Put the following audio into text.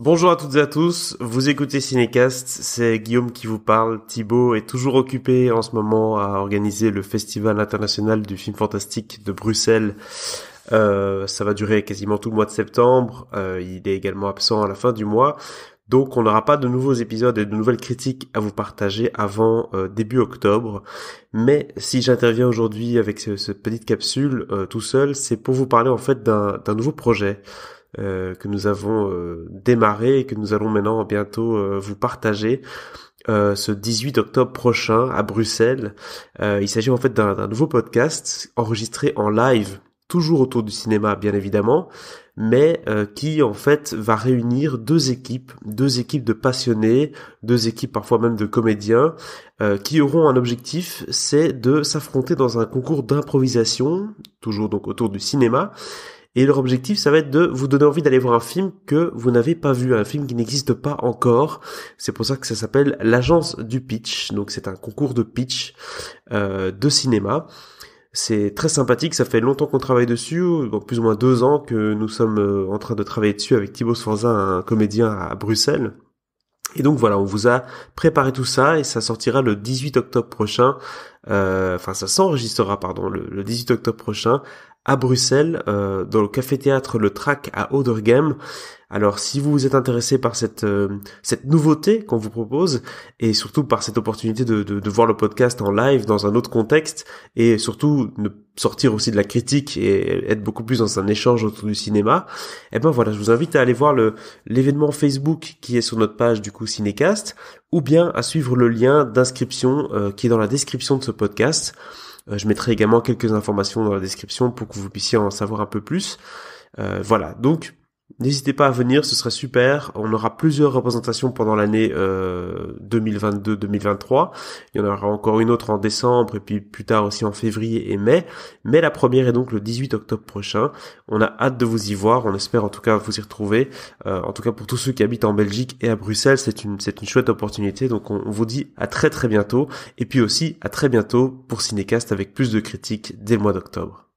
Bonjour à toutes et à tous, vous écoutez Cinecast, c'est Guillaume qui vous parle. Thibaut est toujours occupé en ce moment à organiser le Festival international du film fantastique de Bruxelles. Euh, ça va durer quasiment tout le mois de septembre, euh, il est également absent à la fin du mois. Donc on n'aura pas de nouveaux épisodes et de nouvelles critiques à vous partager avant euh, début octobre. Mais si j'interviens aujourd'hui avec cette petite capsule tout seul, c'est pour vous parler en fait d'un nouveau projet euh, que nous avons euh, démarré et que nous allons maintenant bientôt euh, vous partager. ce 18 octobre prochain à Bruxelles. il s'agit en fait d'un nouveau podcast enregistré en live, toujours autour du cinéma bien évidemment, mais qui en fait va réunir deux équipes, deux équipes de passionnés, deux équipes parfois même de comédiens, qui auront un objectif, c'est de s'affronter dans un concours d'improvisation, toujours donc autour du cinéma, et leur objectif, ça va être de vous donner envie d'aller voir un film que vous n'avez pas vu, un film qui n'existe pas encore. C'est pour ça que ça s'appelle l'agence du pitch. Donc c'est un concours de pitch euh, de cinéma. C'est très sympathique, ça fait longtemps qu'on travaille dessus, bon, plus ou moins deux ans que nous sommes euh, en train de travailler dessus avec Thibaut Sforza, un comédien à Bruxelles. Et donc voilà, on vous a préparé tout ça et ça sortira le 18 octobre prochain. Euh, enfin, ça s'enregistrera pardon le, le, 18 octobre prochain à Bruxelles, euh, dans le café-théâtre Le Trac à Odergem. Alors si vous vous êtes intéressé par cette, euh, cette nouveauté qu'on vous propose, et surtout par cette opportunité de, de, de, voir le podcast en live dans un autre contexte, et surtout de sortir aussi de la critique et être beaucoup plus dans un échange autour du cinéma, eh ben voilà, je vous invite à aller voir le l'événement Facebook qui est sur notre page du coup Cinécast, ou bien à suivre le lien d'inscription euh, qui est dans la description de ce podcast. Euh, je mettrai également quelques informations dans la description pour que vous puissiez en savoir un peu plus. Euh, voilà, donc N'hésitez pas à venir, ce serait super. On aura plusieurs représentations pendant l'année 2022-2023. Euh, Il y en aura encore une autre en décembre et puis plus tard aussi en février et mai. Mais la première est donc le 18 octobre prochain. On a hâte de vous y voir. On espère en tout cas vous y retrouver. Euh, en tout cas pour tous ceux qui habitent en Belgique et à Bruxelles, c'est une c'est une chouette opportunité. Donc on, vous dit à très très bientôt et puis aussi à très bientôt pour Cinécast avec plus de critiques dès le mois d'octobre.